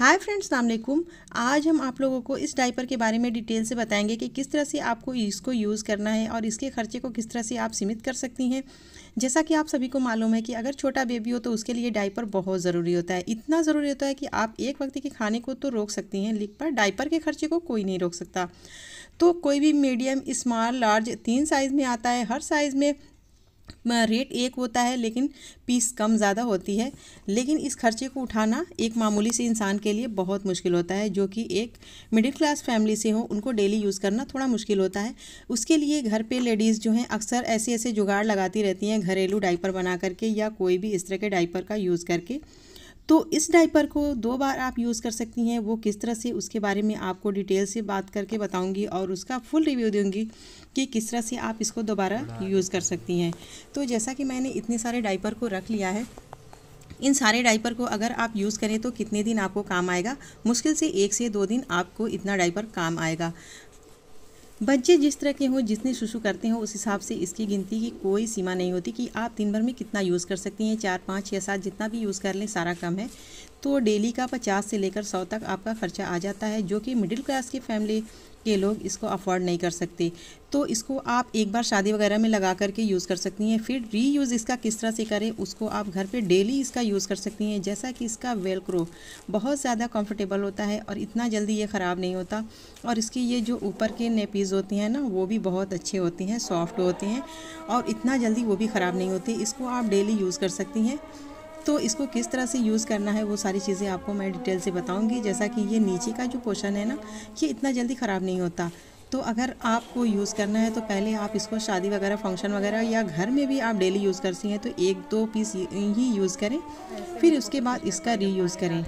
hi friends सलामकुम आज हम आप लोगों को इस डाइपर के बारे में डिटेल से बताएंगे कि किस तरह से आपको इसको यूज़ करना है और इसके खर्चे को किस तरह से आप सीमित कर सकती हैं जैसा कि आप सभी को मालूम है कि अगर छोटा बेबी हो तो उसके लिए डाइपर बहुत ज़रूरी होता है इतना ज़रूरी होता है कि आप एक वक्त के खाने को तो रोक सकती हैं लिख पर डाइपर के खर्चे को कोई नहीं रोक सकता तो कोई भी मीडियम स्मॉल लार्ज तीन साइज़ में आता है हर साइज़ में रेट एक होता है लेकिन पीस कम ज़्यादा होती है लेकिन इस खर्चे को उठाना एक मामूली से इंसान के लिए बहुत मुश्किल होता है जो कि एक मिडिल क्लास फैमिली से हो उनको डेली यूज़ करना थोड़ा मुश्किल होता है उसके लिए घर पे लेडीज़ जो हैं अक्सर ऐसे ऐसे जुगाड़ लगाती रहती हैं घरेलू डाइपर बना करके या कोई भी इस तरह के डाइपर का यूज़ करके तो इस डाइपर को दो बार आप यूज़ कर सकती हैं वो किस तरह से उसके बारे में आपको डिटेल से बात करके बताऊंगी और उसका फुल रिव्यू दूंगी कि किस तरह से आप इसको दोबारा यूज़ कर सकती हैं तो जैसा कि मैंने इतने सारे डाइपर को रख लिया है इन सारे डाइपर को अगर आप यूज़ करें तो कितने दिन आपको काम आएगा मुश्किल से एक से दो दिन आपको इतना डाइपर काम आएगा बच्चे जिस तरह के हों जितने शुशु करते हों उस हिसाब से इसकी गिनती की कोई सीमा नहीं होती कि आप दिन भर में कितना यूज़ कर सकती हैं चार पाँच या सात जितना भी यूज़ कर लें सारा कम है तो डेली का पचास से लेकर सौ तक आपका खर्चा आ जाता है जो कि मिडिल क्लास की फैमिली के लोग इसको अफोर्ड नहीं कर सकते तो इसको आप एक बार शादी वगैरह में लगा करके यूज़ कर सकती हैं फिर री यूज़ इसका किस तरह से करें उसको आप घर पे डेली इसका यूज़ कर सकती हैं जैसा कि इसका वेलक्रो बहुत ज़्यादा कंफर्टेबल होता है और इतना जल्दी ये ख़राब नहीं होता और इसकी ये जो ऊपर के नेपीज़ होती हैं ना वो भी बहुत अच्छे होती हैं सॉफ्ट होते हैं और इतना जल्दी वो भी ख़राब नहीं होती इसको आप डेली यूज़ कर सकती हैं तो इसको किस तरह से यूज़ करना है वो सारी चीज़ें आपको मैं डिटेल से बताऊँगी जैसा कि ये नीचे का जो पोशन है ना ये इतना जल्दी ख़राब नहीं होता तो अगर आपको यूज़ करना है तो पहले आप इसको शादी वगैरह फंक्शन वगैरह या घर में भी आप डेली यूज़ करती हैं तो एक दो पीस ही यूज़ करें फिर उसके बाद इसका री करें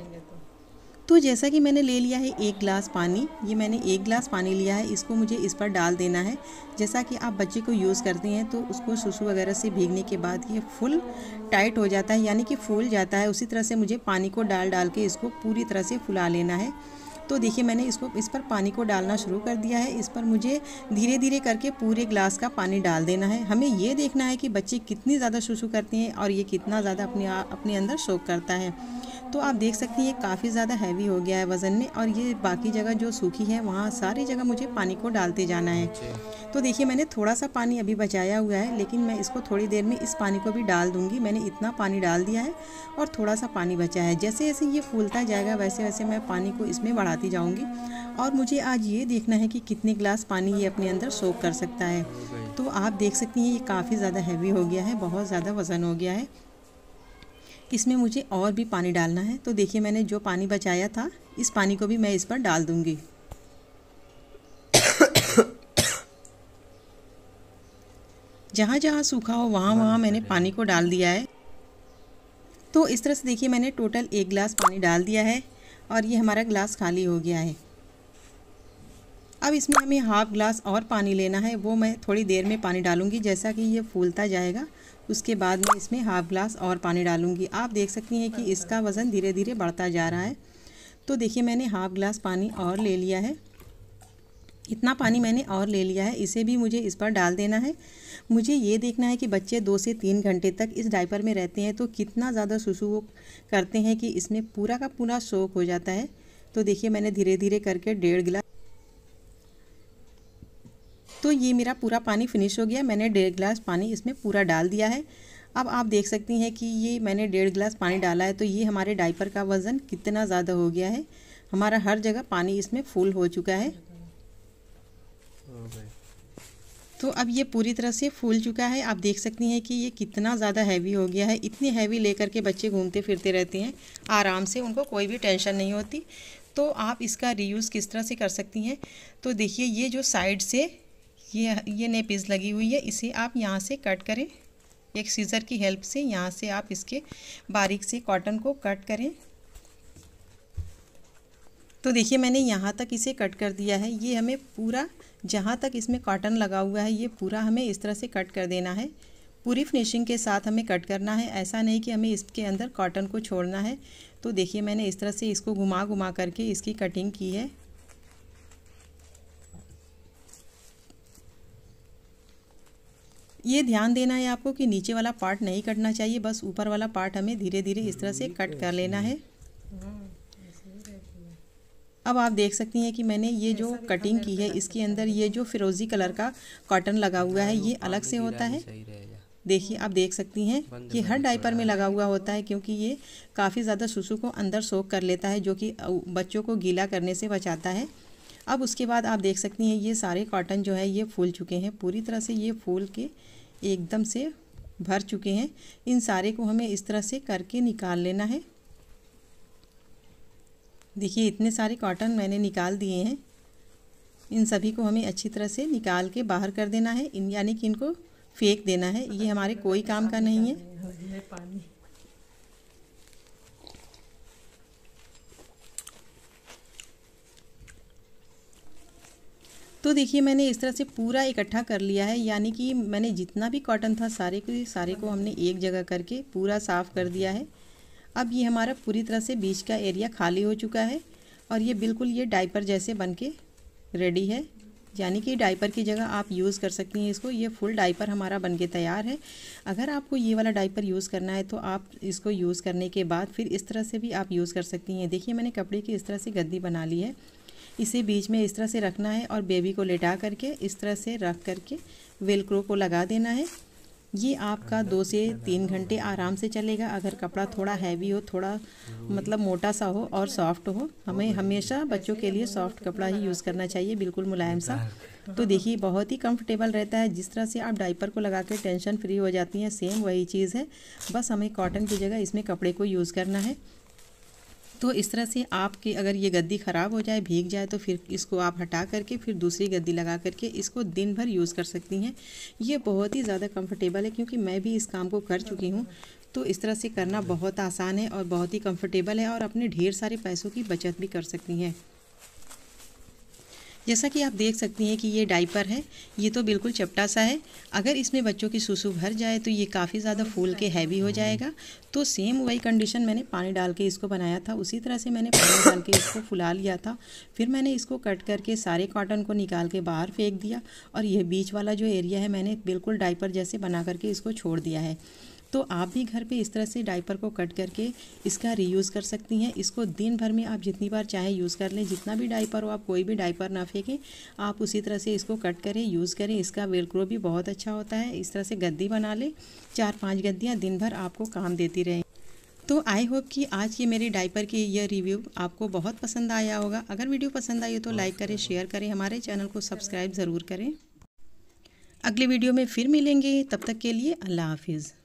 तो जैसा कि मैंने ले लिया है एक गिलास पानी ये मैंने एक गिलास पानी लिया है इसको मुझे इस पर डाल देना है जैसा कि आप बच्चे को यूज़ करते हैं तो उसको सुसु वगैरह से भीगने के बाद ये फुल टाइट हो जाता है यानी कि फूल जाता है उसी तरह से मुझे पानी को डाल डाल के इसको पूरी तरह से फुला लेना है तो देखिए मैंने इसको इस पर पानी को डालना शुरू कर दिया है इस पर मुझे धीरे धीरे करके पूरे ग्लास का पानी डाल देना है हमें ये देखना है कि बच्चे कितनी ज़्यादा शुशु करते हैं और ये कितना ज़्यादा अपने अपने अंदर शोक करता है तो आप देख सकते हैं ये काफ़ी ज़्यादा हैवी हो गया है वज़न में और ये बाकी जगह जो सूखी है वहाँ सारी जगह मुझे पानी को डालते जाना है तो देखिए मैंने थोड़ा सा पानी अभी बचाया हुआ है लेकिन मैं इसको थोड़ी देर में इस पानी को भी डाल दूँगी मैंने इतना पानी डाल दिया है और थोड़ा सा पानी बचा है जैसे जैसे ये फूलता जाएगा वैसे वैसे मैं पानी को इसमें बढ़ाती जाऊँगी और मुझे आज ये देखना है कि कितने ग्लास पानी ये अपने अंदर सोख कर सकता है तो आप देख सकती हैं ये काफ़ी ज़्यादा हैवी हो गया है बहुत ज़्यादा वज़न हो गया है इसमें मुझे और भी पानी डालना है तो देखिए मैंने जो पानी बचाया था इस पानी को भी मैं इस पर डाल दूँगी जहाँ जहाँ सूखा हो वहाँ वहाँ मैंने पानी को डाल दिया है तो इस तरह से देखिए मैंने टोटल एक गिलास पानी डाल दिया है और ये हमारा गिलास खाली हो गया है अब इसमें हमें हाफ गिलास और पानी लेना है वो मैं थोड़ी देर में पानी डालूँगी जैसा कि ये फूलता जाएगा उसके बाद में इसमें हाफ़ ग्लास और पानी डालूंगी आप देख सकती हैं कि इसका वज़न धीरे धीरे बढ़ता जा रहा है तो देखिए मैंने हाफ़ ग्लास पानी और ले लिया है इतना पानी मैंने और ले लिया है इसे भी मुझे इस पर डाल देना है मुझे ये देखना है कि बच्चे दो से तीन घंटे तक इस डाइपर में रहते हैं तो कितना ज़्यादा सुसु वो करते हैं कि इसमें पूरा का पूरा सोख हो जाता है तो देखिए मैंने धीरे धीरे करके डेढ़ गिलास तो ये मेरा पूरा पानी फिनिश हो गया मैंने डेढ़ गिलास पानी इसमें पूरा डाल दिया है अब आप देख सकती हैं कि ये मैंने डेढ़ गिलास पानी डाला है तो ये हमारे डाइपर का वज़न कितना ज़्यादा हो गया है हमारा हर जगह पानी इसमें फुल हो चुका है तो अब ये पूरी तरह से फूल चुका है आप देख सकती हैं कि ये कितना ज़्यादा हैवी हो गया है इतनी हैवी लेकर के बच्चे घूमते फिरते रहते हैं आराम से उनको कोई भी टेंशन नहीं होती तो आप इसका रीयूज़ किस तरह से कर सकती हैं तो देखिए ये जो साइड से ये ये नेपिज लगी हुई है इसे आप यहाँ से कट करें एक सीज़र की हेल्प से यहाँ से आप इसके बारीक से कॉटन को कट करें तो देखिए मैंने यहाँ तक इसे कट कर दिया है ये हमें पूरा जहाँ तक इसमें कॉटन लगा हुआ है ये पूरा हमें इस तरह से कट कर देना है पूरी फिनिशिंग के साथ हमें कट करना है ऐसा नहीं कि हमें इसके अंदर कॉटन को छोड़ना है तो देखिए मैंने इस तरह से इसको घुमा घुमा करके इसकी कटिंग की है ये ध्यान देना है आपको कि नीचे वाला पार्ट नहीं कटना चाहिए बस ऊपर वाला पार्ट हमें धीरे धीरे इस तरह से कट कर लेना है अब आप देख सकती हैं कि मैंने ये जो कटिंग की है इसके अंदर ये जो फिरोज़ी कलर का कॉटन लगा हुआ है ये अलग से होता है देखिए आप देख सकती हैं कि हर डाइपर में लगा हुआ होता है क्योंकि ये काफ़ी ज़्यादा सुसु को अंदर सोख कर लेता है जो कि बच्चों को गीला करने से बचाता है अब उसके बाद आप देख सकती हैं ये सारे कॉटन जो है ये फूल चुके हैं पूरी तरह से ये फूल के एकदम से भर चुके हैं इन सारे को हमें इस तरह से करके निकाल लेना है देखिए इतने सारे कॉटन मैंने निकाल दिए हैं इन सभी को हमें अच्छी तरह से निकाल के बाहर कर देना है इन यानी कि इनको फेंक देना है ये हमारे कोई काम का नहीं है तो देखिए मैंने इस तरह से पूरा इकट्ठा कर लिया है यानी कि मैंने जितना भी कॉटन था सारे को सारे को हमने एक जगह करके पूरा साफ़ कर दिया है अब ये हमारा पूरी तरह से बीच का एरिया खाली हो चुका है और ये बिल्कुल ये डाइपर जैसे बन के रेडी है यानी कि डाइपर की जगह आप यूज़ कर सकती हैं इसको ये फुल डाइपर हमारा बन के तैयार है अगर आपको ये वाला डाइपर यूज़ करना है तो आप इसको यूज़ करने के बाद फिर इस तरह से भी आप यूज़ कर सकती हैं देखिए मैंने कपड़े की इस तरह से गद्दी बना ली है इसे बीच में इस तरह से रखना है और बेबी को लेटा करके इस तरह से रख करके वेलक्रो को लगा देना है ये आपका दो से तीन घंटे आराम से चलेगा अगर कपड़ा थोड़ा हैवी हो थोड़ा मतलब मोटा सा हो और सॉफ्ट हो हमें हमेशा बच्चों के लिए सॉफ्ट कपड़ा ही यूज़ करना चाहिए बिल्कुल मुलायम सा तो देखिए बहुत ही कंफर्टेबल रहता है जिस तरह से आप डाइपर को लगा कर टेंशन फ्री हो जाती हैं सेम वही चीज़ है बस हमें कॉटन की जगह इसमें कपड़े को यूज़ करना है तो इस तरह से आपकी अगर ये गद्दी ख़राब हो जाए भीग जाए तो फिर इसको आप हटा करके फिर दूसरी गद्दी लगा करके इसको दिन भर यूज़ कर सकती हैं ये बहुत ही ज़्यादा कम्फ़र्टेबल है क्योंकि मैं भी इस काम को कर चुकी हूँ तो इस तरह से करना बहुत आसान है और बहुत ही कम्फ़र्टेबल है और अपने ढेर सारे पैसों की बचत भी कर सकती हैं जैसा कि आप देख सकती हैं कि ये डाइपर है ये तो बिल्कुल चपटा सा है अगर इसमें बच्चों की सुसु भर जाए तो ये काफ़ी ज़्यादा फूल के हैवी हो जाएगा तो सेम वही कंडीशन मैंने पानी डाल के इसको बनाया था उसी तरह से मैंने पानी डाल के इसको फुला लिया था फिर मैंने इसको कट करके सारे कॉटन को निकाल के बाहर फेंक दिया और यह बीच वाला जो एरिया है मैंने बिल्कुल डाइपर जैसे बना करके इसको छोड़ दिया है तो आप भी घर पे इस तरह से डाइपर को कट करके इसका रीयूज़ कर सकती हैं इसको दिन भर में आप जितनी बार चाहे यूज़ कर लें जितना भी डाइपर हो आप कोई भी डाइपर ना फेंकें आप उसी तरह से इसको कट करें यूज़ करें इसका वेलक्रो भी बहुत अच्छा होता है इस तरह से गद्दी बना लें चार पाँच गद्दियाँ दिन भर आपको काम देती रहें तो आई होप कि आज की मेरी डायपर की यह रिव्यू आपको बहुत पसंद आया होगा अगर वीडियो पसंद आई तो लाइक करें शेयर करें हमारे चैनल को सब्सक्राइब ज़रूर करें अगले वीडियो में फिर मिलेंगे तब तक के लिए अल्लाह हाफिज़